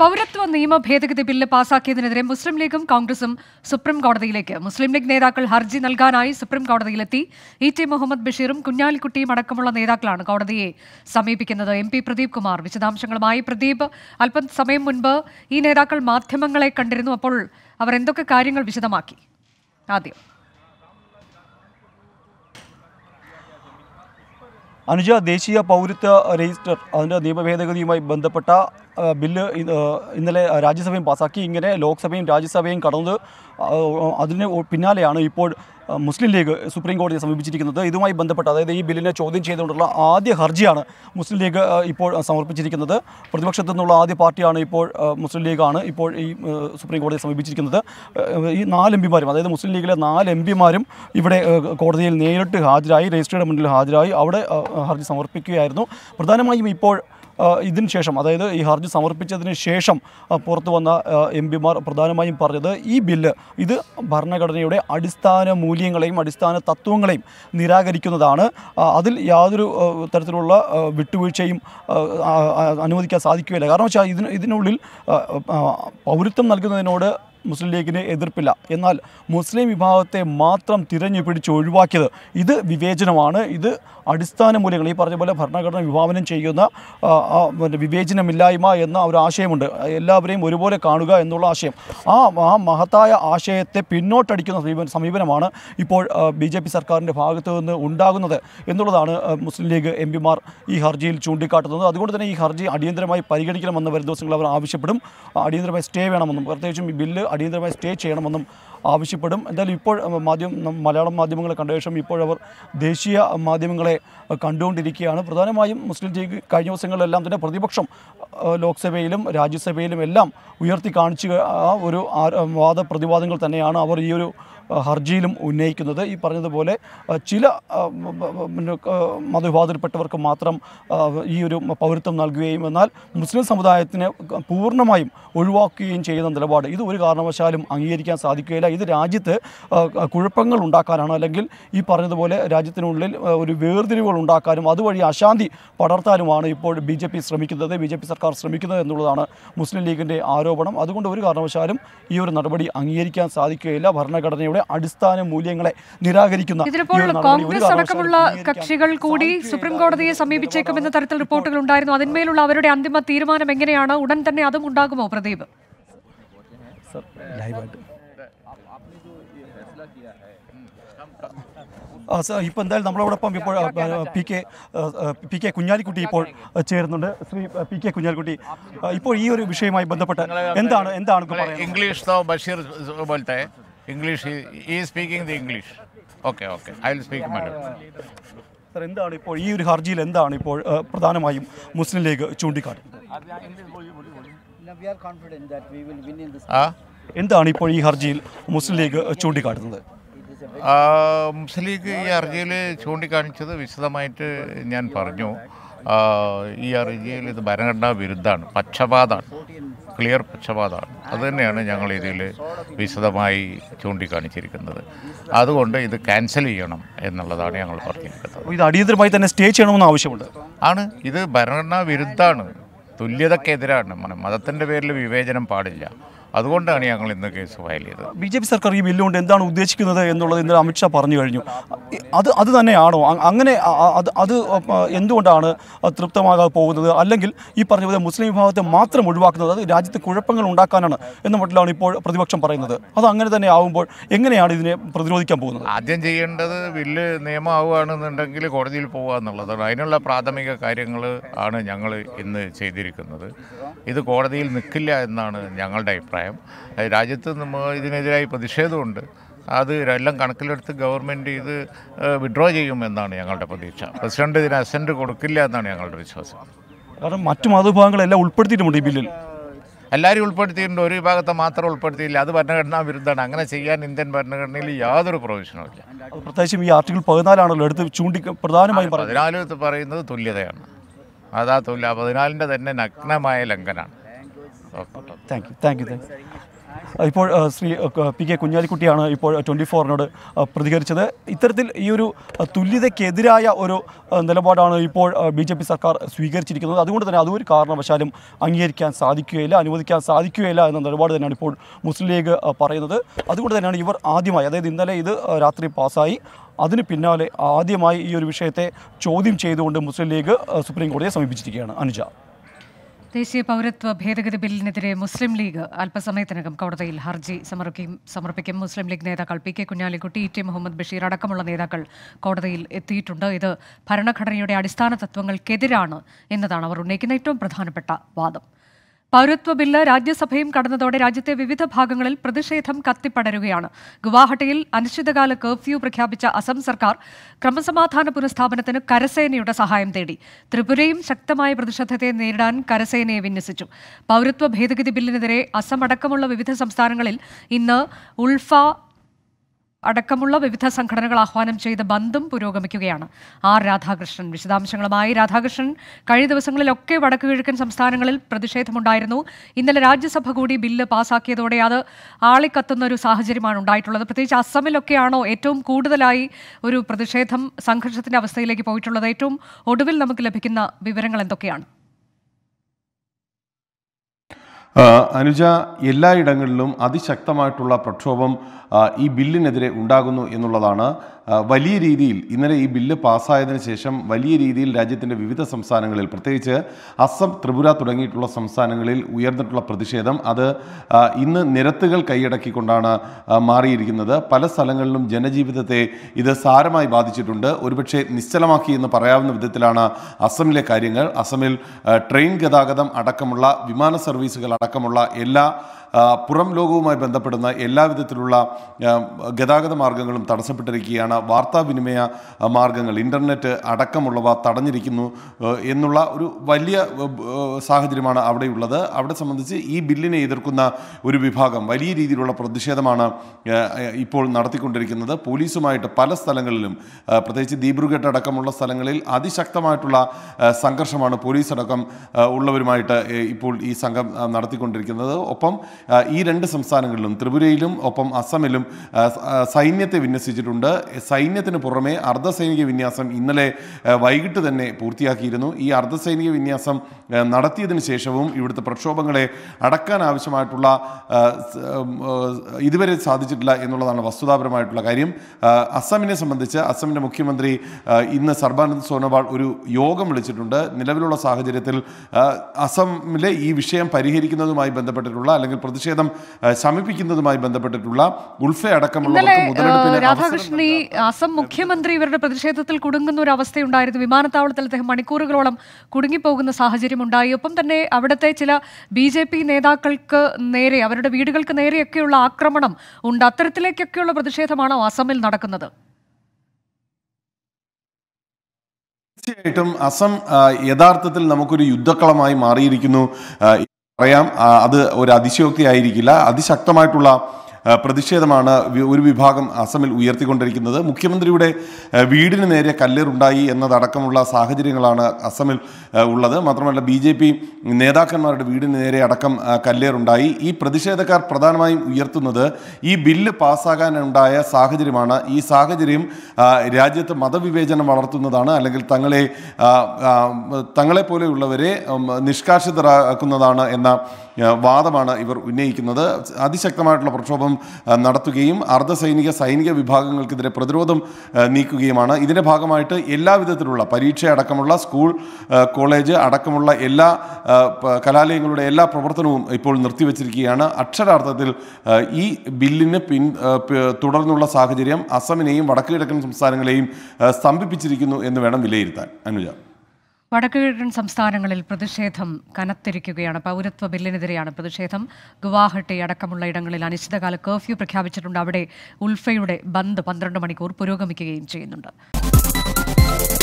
പൗരത്വ നിയമ ഭേദഗതി ബില്ല് പാസാക്കിയതിനെതിരെ മുസ്ലിം ലീഗും കോൺഗ്രസും സുപ്രീം കോടതിയിലേക്ക് മുസ്ലിം ലീഗ് നേതാക്കൾ ഹർജി നൽകാനായി സുപ്രീം കോടതിയിലെത്തി ഇ ടി മുഹമ്മദ് ബഷീറും കുഞ്ഞാലിക്കുട്ടിയും അടക്കമുള്ള നേതാക്കളാണ് കോടതിയെ സമീപിക്കുന്നത് എം പി പ്രദീപ് കുമാർ വിശദാംശങ്ങളുമായി പ്രദീപ് അല്പം സമയം മുൻപ് ഈ നേതാക്കൾ മാധ്യമങ്ങളെ കണ്ടിരുന്നു അപ്പോൾ അവർ എന്തൊക്കെ കാര്യങ്ങൾ വിശദമാക്കി ആദ്യം അനുജ ദേശീയ പൗരത്വ രജിസ്റ്റർ അതിൻ്റെ നിയമഭേദഗതിയുമായി ബന്ധപ്പെട്ട ബില്ല് ഇന്നലെ രാജ്യസഭയും പാസാക്കി ഇങ്ങനെ ലോക്സഭയും രാജ്യസഭയും കടന്നത് അതിന് പിന്നാലെയാണ് ഇപ്പോൾ മുസ്ലിം ലീഗ് സുപ്രീം കോടതിയെ സമീപിച്ചിരിക്കുന്നത് ഇതുമായി ബന്ധപ്പെട്ട് അതായത് ഈ ബില്ലിനെ ചോദ്യം ചെയ്തുകൊണ്ടുള്ള ആദ്യ ഹർജിയാണ് മുസ്ലിം ലീഗ് ഇപ്പോൾ സമർപ്പിച്ചിരിക്കുന്നത് പ്രതിപക്ഷത്തു നിന്നുള്ള ആദ്യ പാർട്ടിയാണ് ഇപ്പോൾ മുസ്ലിം ലീഗാണ് ഇപ്പോൾ ഈ സുപ്രീം കോടതിയെ സമീപിച്ചിരിക്കുന്നത് ഈ നാല് എം പിമാരും അതായത് മുസ്ലിം ലീഗിലെ നാല് എം പിമാരും ഇവിടെ കോടതിയിൽ നേരിട്ട് ഹാജരായി രജിസ്ട്രേഡ് മുന്നിൽ ഹാജരായി അവിടെ ഹർജി സമർപ്പിക്കുകയായിരുന്നു പ്രധാനമായും ഇപ്പോൾ ഇതിന് ശേഷം അതായത് ഈ ഹർജി സമർപ്പിച്ചതിന് ശേഷം പുറത്തു വന്ന എം പിമാർ പ്രധാനമായും പറഞ്ഞത് ഈ ബില്ല് ഇത് ഭരണഘടനയുടെ അടിസ്ഥാന മൂല്യങ്ങളെയും അടിസ്ഥാന തത്വങ്ങളെയും നിരാകരിക്കുന്നതാണ് അതിൽ യാതൊരു തരത്തിലുള്ള വിട്ടുവീഴ്ചയും അനുവദിക്കാൻ സാധിക്കുകയില്ല കാരണം വെച്ചാൽ ഇതിന് ഇതിനുള്ളിൽ പൗരത്വം നൽകുന്നതിനോട് മുസ്ലിം ലീഗിന് എതിർപ്പില്ല എന്നാൽ മുസ്ലിം വിഭാഗത്തെ മാത്രം തിരഞ്ഞു പിടിച്ച് ഒഴിവാക്കിയത് ഇത് വിവേചനമാണ് ഇത് അടിസ്ഥാന മൂല്യങ്ങൾ ഈ പറഞ്ഞ പോലെ ഭരണഘടന വിഭാവനം ചെയ്യുന്ന വിവേചനമില്ലായ്മ എന്ന ഒരു ആശയമുണ്ട് എല്ലാവരെയും ഒരുപോലെ കാണുക എന്നുള്ള ആശയം ആ ആ മഹത്തായ ആശയത്തെ പിന്നോട്ടടിക്കുന്ന സമീപനമാണ് ഇപ്പോൾ ബി ജെ പി സർക്കാരിൻ്റെ ഭാഗത്തു നിന്ന് ഉണ്ടാകുന്നത് എന്നുള്ളതാണ് മുസ്ലിം ലീഗ് എം പിമാർ ഈ ഹർജിയിൽ ചൂണ്ടിക്കാട്ടുന്നത് അതുകൊണ്ട് തന്നെ ഈ ഹർജി അടിയന്തരമായി പരിഗണിക്കണമെന്ന് വരും ദിവസങ്ങൾ അവർ ആവശ്യപ്പെടും അടിയന്തരമായി സ്റ്റേ വേണമെന്നും പ്രത്യേകിച്ചും ഈ ബില്ല് അടിയന്തരമായി സ്റ്റേ ചെയ്യണമെന്നും ആവശ്യപ്പെടും എന്തായാലും ഇപ്പോൾ മാധ്യമം മലയാളം മാധ്യമങ്ങളെ കണ്ട ശേഷം ഇപ്പോഴവർ ദേശീയ മാധ്യമങ്ങളെ കണ്ടുകൊണ്ടിരിക്കുകയാണ് പ്രധാനമായും മുസ്ലിം ലീഗ് കഴിഞ്ഞ ദിവസങ്ങളിലെല്ലാം തന്നെ പ്രതിപക്ഷം ലോക്സഭയിലും രാജ്യസഭയിലും എല്ലാം ഉയർത്തി കാണിച്ച് ഒരു വാദപ്രതിവാദങ്ങൾ തന്നെയാണ് അവർ ഈ ഒരു ഹർജിയിലും ഉന്നയിക്കുന്നത് ഈ പറഞ്ഞതുപോലെ ചില മതവിഭാഗത്തിൽപ്പെട്ടവർക്ക് മാത്രം ഈ ഒരു പൗരത്വം നൽകുകയും എന്നാൽ മുസ്ലിം സമുദായത്തിന് പൂർണ്ണമായും ഒഴിവാക്കുകയും ചെയ്യുന്ന നിലപാട് ഇത് ഒരു കാരണവശാലും അംഗീകരിക്കാൻ സാധിക്കുകയില്ല ഇത് രാജ്യത്ത് കുഴപ്പങ്ങൾ ഉണ്ടാക്കാനാണ് അല്ലെങ്കിൽ ഈ പറഞ്ഞതുപോലെ രാജ്യത്തിനുള്ളിൽ ഒരു വേർതിരിവുകൾ ഉണ്ടാക്കാനും അതുവഴി അശാന്തി പടർത്താനുമാണ് ഇപ്പോൾ ബി ജെ പി ശ്രമിക്കുന്നത് ബി ജെ പി സർക്കാർ ശ്രമിക്കുന്നത് എന്നുള്ളതാണ് മുസ്ലിം ലീഗിൻ്റെ ആരോപണം അതുകൊണ്ട് ഒരു കാരണവശാലും ഈ ഒരു നടപടി അംഗീകരിക്കാൻ സാധിക്കുകയില്ല ഭരണഘടനയുടെ നമ്മുടെ അടിസ്ഥാന മൂല്യങ്ങളെ നിരാകരിക്കുന്ന കോൺഗ്രസ് അടക്കമുള്ള കക്ഷികൾ കൂടി സുപ്രീം കോടതിയെ സമീപിച്ചേക്കുമെന്ന തരത്തിൽ റിപ്പോർട്ടുകൾ ഉണ്ടായിരുന്നു അതിന്മേലുള്ള അവരുടെ അന്തിമ തീരുമാനം എങ്ങനെയാണ് ഉടൻ തന്നെ അതും ഉണ്ടാകുമോ പ്രദീപ് ഇപ്പോൾ എന്തായാലും നമ്മളോടൊപ്പം ഇപ്പോൾ പി കെ പി കെ കുഞ്ഞാലിക്കുട്ടി ഇപ്പോൾ ചേരുന്നുണ്ട് ശ്രീ പി കെ കുഞ്ഞാലിക്കുട്ടി ഇപ്പോൾ ഈ ഒരു വിഷയവുമായി ബന്ധപ്പെട്ട് എന്താണ് എന്താണ് ഇംഗ്ലീഷ് ബഷീർ പോലത്തെ ഇംഗ്ലീഷ് ഈ speaking the English okay okay I will speak Malayalam എന്താണ് ഇപ്പോൾ ഈ ഒരു ഹർജിയിൽ എന്താണ് ഇപ്പോൾ പ്രധാനമായും മുസ്ലിം ലീഗ് ചൂണ്ടിക്കാട്ടുന്നത് എന്താണ് ഇപ്പോൾ ഈ ഹർജിയിൽ മുസ്ലിം ലീഗ് ചൂണ്ടിക്കാട്ടുന്നത് മുസ്ലിം ലീഗ് ഈ ഹർജിയിൽ ചൂണ്ടിക്കാണിച്ചത് വിശദമായിട്ട് ഞാൻ പറഞ്ഞു ഈ അറിയിയിൽ ഇത് ഭരണഘടനാ വിരുദ്ധമാണ് പക്ഷപാതമാണ് ക്ലിയർ പക്ഷപാതമാണ് അതുതന്നെയാണ് ഞങ്ങൾ ഇതിൽ വിശദമായി ചൂണ്ടിക്കാണിച്ചിരിക്കുന്നത് അതുകൊണ്ട് ഇത് ക്യാൻസൽ ചെയ്യണം എന്നുള്ളതാണ് ഞങ്ങൾ പറഞ്ഞിരിക്കുന്നത് ഇത് അടിയന്തരമായി തന്നെ സ്റ്റേ ചെയ്യണമെന്ന് ആവശ്യമുണ്ട് ആണ് ഇത് ഭരണഘടനാ വിരുദ്ധമാണ് തുല്യതക്കെതിരാണ് മതത്തിൻ്റെ പേരിൽ വിവേചനം പാടില്ല അതുകൊണ്ടാണ് ഞങ്ങൾ ഇന്ന് കേസ് ഫയൽ ചെയ്തത് ബി ജെ പി സർക്കാർ ഈ ബില്ലുകൊണ്ട് എന്താണ് ഉദ്ദേശിക്കുന്നത് എന്നുള്ളത് ഇന്നലെ അമിത്ഷാ പറഞ്ഞു കഴിഞ്ഞു അത് അത് തന്നെയാണോ അങ്ങനെ അത് അത് എന്തുകൊണ്ടാണ് തൃപ്തമാകാതെ പോകുന്നത് അല്ലെങ്കിൽ ഈ പറഞ്ഞ പോലെ മുസ്ലിം വിഭാഗത്തെ മാത്രം ഒഴിവാക്കുന്നത് അത് രാജ്യത്ത് കുഴപ്പങ്ങൾ ഉണ്ടാക്കാനാണ് എന്ന മട്ടിലാണ് ഇപ്പോൾ പ്രതിപക്ഷം പറയുന്നത് അത് അങ്ങനെ തന്നെ ആവുമ്പോൾ എങ്ങനെയാണ് ഇതിനെ പ്രതിരോധിക്കാൻ പോകുന്നത് ആദ്യം ചെയ്യേണ്ടത് ബില്ല് നിയമമാവുകയാണെന്നുണ്ടെങ്കിൽ കോടതിയിൽ പോകുക എന്നുള്ളതാണ് അതിനുള്ള പ്രാഥമിക കാര്യങ്ങൾ ആണ് ഞങ്ങൾ ഇന്ന് ചെയ്തിരിക്കുന്നത് ഇത് കോടതിയിൽ നിൽക്കില്ല എന്നാണ് ഞങ്ങളുടെ അഭിപ്രായം അഭിപ്രായം രാജ്യത്ത് നമ്മൾ ഇതിനെതിരായി പ്രതിഷേധമുണ്ട് അത് എല്ലാം കണക്കിലെടുത്ത് ഗവൺമെൻറ് ഇത് വിഡ്രോ ചെയ്യുമെന്നാണ് ഞങ്ങളുടെ പ്രതീക്ഷ പ്രസിഡന്റ് ഇതിന് അസെൻറ്റ് കൊടുക്കില്ല എന്നാണ് ഞങ്ങളുടെ വിശ്വാസം കാരണം മറ്റു മതവിഭാഗങ്ങളെല്ലാം ഉൾപ്പെടുത്തിയിട്ടുണ്ട് ഈ ബില്ലിൽ എല്ലാവരും ഉൾപ്പെടുത്തിയിട്ടുണ്ട് ഒരു വിഭാഗത്തെ മാത്രം ഉൾപ്പെടുത്തിയില്ല അത് ഭരണഘടനാ വിരുദ്ധമാണ് അങ്ങനെ ചെയ്യാൻ ഇന്ത്യൻ ഭരണഘടനയിൽ യാതൊരു പ്രൊവിഷനും ഇല്ല പ്രത്യേകിച്ചും ഈ ആർട്ടിക്കിൾ പതിനാലാണല്ലോ എടുത്ത് ചൂണ്ടി പ്രധാനമായും പതിനാല് പറയുന്നത് തുല്യതയാണ് അതാ തുല്യ പതിനാലിൻ്റെ തന്നെ നഗ്നമായ ലംഘനമാണ് താങ്ക് യു താങ്ക് യു ഇപ്പോൾ ശ്രീ പി കെ കുഞ്ഞാലിക്കുട്ടിയാണ് ഇപ്പോൾ ട്വൻറ്റി ഫോറിനോട് പ്രതികരിച്ചത് ഇത്തരത്തിൽ ഈ ഒരു തുല്യതയ്ക്കെതിരായ ഒരു നിലപാടാണ് ഇപ്പോൾ ബി ജെ പി സർക്കാർ സ്വീകരിച്ചിരിക്കുന്നത് അതുകൊണ്ട് തന്നെ അതൊരു കാരണവശാലും അംഗീകരിക്കാൻ സാധിക്കുകയില്ല അനുവദിക്കാൻ സാധിക്കുകയില്ല എന്ന നിലപാട് തന്നെയാണ് ഇപ്പോൾ മുസ്ലിം ലീഗ് പറയുന്നത് അതുകൊണ്ട് തന്നെയാണ് ഇവർ ആദ്യമായി അതായത് ഇന്നലെ ഇത് രാത്രി പാസ്സായി അതിന് പിന്നാലെ ആദ്യമായി ഈ ഒരു വിഷയത്തെ ചോദ്യം ചെയ്തുകൊണ്ട് മുസ്ലിം ലീഗ് സുപ്രീം കോടതിയെ സമീപിച്ചിരിക്കുകയാണ് അനുജ ദേശീയ പൗരത്വ ഭേദഗതി ബില്ലിനെതിരെ മുസ്ലിം ലീഗ് അല്പസമയത്തിനകം കോടതിയിൽ ഹർജി സമർപ്പിക്കും സമർപ്പിക്കും മുസ്ലിം ലീഗ് നേതാക്കൾ പി കെ കുഞ്ഞാലിക്കുട്ടി ഇ ടി മുഹമ്മദ് ബഷീർ അടക്കമുള്ള നേതാക്കൾ കോടതിയിൽ എത്തിയിട്ടുണ്ട് ഇത് ഭരണഘടനയുടെ അടിസ്ഥാന തത്വങ്ങൾക്കെതിരാണ് എന്നതാണ് അവർ ഉന്നയിക്കുന്ന ഏറ്റവും പ്രധാനപ്പെട്ട വാദം പൗരത്വ ബില്ല് രാജ്യസഭയും കടന്നതോടെ രാജ്യത്തെ വിവിധ ഭാഗങ്ങളിൽ പ്രതിഷേധം കത്തിപ്പടരുകയാണ് ഗുവാഹട്ടിയിൽ അനിശ്ചിതകാല കർഫ്യൂ പ്രഖ്യാപിച്ച അസം സർക്കാർ ക്രമസമാധാന പുനഃസ്ഥാപനത്തിന് കരസേനയുടെ സഹായം തേടി ത്രിപുരയും ശക്തമായ പ്രതിഷേധത്തെ നേരിടാൻ കരസേനയെ വിന്യസിച്ചു പൗരത്വ ഭേദഗതി ബില്ലിനെതിരെ അസം അടക്കമുള്ള വിവിധ സംസ്ഥാനങ്ങളിൽ ഇന്ന് ഉൾഫ അടക്കമുള്ള വിവിധ സംഘടനകൾ ആഹ്വാനം ചെയ്ത ബന്ധം പുരോഗമിക്കുകയാണ് ആർ രാധാകൃഷ്ണൻ വിശദാംശങ്ങളുമായി രാധാകൃഷ്ണൻ കഴിഞ്ഞ ദിവസങ്ങളിലൊക്കെ വടക്കു കിഴക്കൻ സംസ്ഥാനങ്ങളിൽ പ്രതിഷേധമുണ്ടായിരുന്നു ഇന്നലെ രാജ്യസഭ കൂടി ബില്ല് പാസാക്കിയതോടെ അത് ആളിക്കത്തുന്ന ഒരു സാഹചര്യമാണ് ഉണ്ടായിട്ടുള്ളത് പ്രത്യേകിച്ച് അസമിലൊക്കെയാണോ ഏറ്റവും കൂടുതലായി ഒരു പ്രതിഷേധം സംഘർഷത്തിന്റെ അവസ്ഥയിലേക്ക് പോയിട്ടുള്ളത് ഏറ്റവും ഒടുവിൽ നമുക്ക് ലഭിക്കുന്ന വിവരങ്ങൾ എന്തൊക്കെയാണ് അനുജ എല്ലായിടങ്ങളിലും അതിശക്തമായിട്ടുള്ള പ്രക്ഷോഭം ഈ ബില്ലിനെതിരെ ഉണ്ടാകുന്നു എന്നുള്ളതാണ് വലിയ രീതിയിൽ ഇന്നലെ ഈ ബില്ല് പാസ്സായതിനു ശേഷം വലിയ രീതിയിൽ രാജ്യത്തിൻ്റെ വിവിധ സംസ്ഥാനങ്ങളിൽ പ്രത്യേകിച്ച് അസം ത്രിപുര തുടങ്ങിയിട്ടുള്ള സംസ്ഥാനങ്ങളിൽ ഉയർന്നിട്ടുള്ള പ്രതിഷേധം അത് ഇന്ന് നിരത്തുകൾ കൈയടക്കിക്കൊണ്ടാണ് മാറിയിരിക്കുന്നത് പല സ്ഥലങ്ങളിലും ജനജീവിതത്തെ ഇത് സാരമായി ബാധിച്ചിട്ടുണ്ട് ഒരുപക്ഷെ നിശ്ചലമാക്കി എന്ന് പറയാവുന്ന വിധത്തിലാണ് അസമിലെ കാര്യങ്ങൾ അസമിൽ ട്രെയിൻ ഗതാഗതം അടക്കമുള്ള വിമാന സർവീസുകൾ അടക്കം അടക്കമുള്ള എല്ലാ പുറം ലോകവുമായി ബന്ധപ്പെടുന്ന എല്ലാവിധത്തിലുള്ള ഗതാഗത മാർഗങ്ങളും തടസ്സപ്പെട്ടിരിക്കുകയാണ് വാർത്താവിനിമയ മാർഗങ്ങൾ ഇൻ്റർനെറ്റ് അടക്കമുള്ളവ തടഞ്ഞിരിക്കുന്നു എന്നുള്ള ഒരു വലിയ സാഹചര്യമാണ് അവിടെയുള്ളത് അവിടെ സംബന്ധിച്ച് ഈ ബില്ലിനെ എതിർക്കുന്ന ഒരു വിഭാഗം വലിയ രീതിയിലുള്ള പ്രതിഷേധമാണ് ഇപ്പോൾ നടത്തിക്കൊണ്ടിരിക്കുന്നത് പോലീസുമായിട്ട് പല സ്ഥലങ്ങളിലും പ്രത്യേകിച്ച് ദീബ്രുഗഡ് അടക്കമുള്ള സ്ഥലങ്ങളിൽ അതിശക്തമായിട്ടുള്ള സംഘർഷമാണ് പോലീസ് അടക്കം ഉള്ളവരുമായിട്ട് ഇപ്പോൾ ഈ സംഘം നടത്തിക്കൊണ്ടിരിക്കുന്നത് ഒപ്പം ഈ രണ്ട് സംസ്ഥാനങ്ങളിലും ത്രിപുരയിലും ഒപ്പം അസമിലും സൈന്യത്തെ വിന്യസിച്ചിട്ടുണ്ട് സൈന്യത്തിന് പുറമെ അർദ്ധസൈനിക വിന്യാസം ഇന്നലെ വൈകിട്ട് തന്നെ പൂർത്തിയാക്കിയിരുന്നു ഈ അർദ്ധസൈനിക വിന്യാസം നടത്തിയതിന് ശേഷവും ഇവിടുത്തെ പ്രക്ഷോഭങ്ങളെ അടക്കാൻ ആവശ്യമായിട്ടുള്ള ഇതുവരെ സാധിച്ചിട്ടില്ല എന്നുള്ളതാണ് വസ്തുതാപരമായിട്ടുള്ള കാര്യം അസമിനെ സംബന്ധിച്ച് അസമിൻ്റെ മുഖ്യമന്ത്രി ഇന്ന് സർബാനന്ദ് സോനോവാൾ ഒരു യോഗം വിളിച്ചിട്ടുണ്ട് നിലവിലുള്ള സാഹചര്യത്തിൽ അസമിലെ ഈ വിഷയം പരിഹരിക്കുന്നതുമായി ബന്ധപ്പെട്ടിട്ടുള്ള അല്ലെങ്കിൽ പ്രതിഷേധം സമീപിക്കുന്നതുമായി ബന്ധപ്പെട്ടിട്ടുള്ള ഗുൾഫെ അടക്കമുള്ള രാധാകൃഷ്ണൻ ഈ അസം മുഖ്യമന്ത്രി ഇവരുടെ പ്രതിഷേധത്തിൽ കുടുങ്ങുന്ന ഒരു അവസ്ഥയുണ്ടായിരുന്നു വിമാനത്താവളത്തിൽ അദ്ദേഹം മണിക്കൂറുകളോളം കുടുങ്ങിപ്പോകുന്ന സാഹചര്യം ഉണ്ടായി ഒപ്പം തന്നെ അവിടുത്തെ ചില ബി ജെ പി നേതാക്കൾക്ക് നേരെ അവരുടെ വീടുകൾക്ക് നേരെയൊക്കെയുള്ള ആക്രമണം ഉണ്ട് അത്തരത്തിലേക്കൊക്കെയുള്ള പ്രതിഷേധമാണോ അസമിൽ നടക്കുന്നത് തീർച്ചയായിട്ടും അസം യഥാർത്ഥത്തിൽ നമുക്കൊരു യുദ്ധക്കളമായി മാറിയിരിക്കുന്നു പറയാം അത് ഒരു അതിശയോക്തി ആയിരിക്കില്ല അതിശക്തമായിട്ടുള്ള പ്രതിഷേധമാണ് ഒരു വിഭാഗം അസമിൽ ഉയർത്തിക്കൊണ്ടിരിക്കുന്നത് മുഖ്യമന്ത്രിയുടെ വീടിന് നേരെ കല്ലേറുണ്ടായി എന്നതടക്കമുള്ള സാഹചര്യങ്ങളാണ് അസമിൽ ഉള്ളത് മാത്രമല്ല ബി ജെ പി നേതാക്കന്മാരുടെ വീടിന് നേരെ അടക്കം കല്ലേറുണ്ടായി ഈ പ്രതിഷേധക്കാർ പ്രധാനമായും ഉയർത്തുന്നത് ഈ ബില്ല് പാസ്സാകാനുണ്ടായ സാഹചര്യമാണ് ഈ സാഹചര്യം രാജ്യത്ത് മതവിവേചനം വളർത്തുന്നതാണ് അല്ലെങ്കിൽ തങ്ങളെ തങ്ങളെ പോലെയുള്ളവരെ നിഷ്കാസിതരാക്കുന്നതാണ് എന്ന വാദമാണ് ഇവർ ഉന്നയിക്കുന്നത് അതിശക്തമായിട്ടുള്ള പ്രക്ഷോഭം നടത്തുകയും അർദ്ധസൈനിക സൈനിക വിഭാഗങ്ങൾക്കെതിരെ പ്രതിരോധം നീക്കുകയുമാണ് ഇതിൻ്റെ ഭാഗമായിട്ട് എല്ലാ വിധത്തിലുള്ള പരീക്ഷ അടക്കമുള്ള സ്കൂൾ കോളേജ് അടക്കമുള്ള എല്ലാ കലാലയങ്ങളുടെ എല്ലാ പ്രവർത്തനവും ഇപ്പോൾ നിർത്തിവച്ചിരിക്കുകയാണ് അക്ഷരാർത്ഥത്തിൽ ഈ ബില്ലിന് പിൻ തുടർന്നുള്ള സാഹചര്യം അസമിനെയും വടക്കു കിഴക്കൻ സംസ്ഥാനങ്ങളെയും സ്തംഭിപ്പിച്ചിരിക്കുന്നു എന്ന് വേണം വിലയിരുത്താൻ അനുജ വടക്കുകിഴക്കൻ സംസ്ഥാനങ്ങളിൽ പ്രതിഷേധം കനത്തിരിക്കുകയാണ് പൗരത്വ ബില്ലിനെതിരെയാണ് പ്രതിഷേധം ഗുവാഹട്ടി അടക്കമുള്ള ഇടങ്ങളിൽ അനിശ്ചിതകാല കർഫ്യൂ പ്രഖ്യാപിച്ചിട്ടുണ്ട് അവിടെ ഉൾഫയുടെ ബന്ദ് പന്ത്രണ്ട് മണിക്കൂർ പുരോഗമിക്കുകയും ചെയ്യുന്നുണ്ട്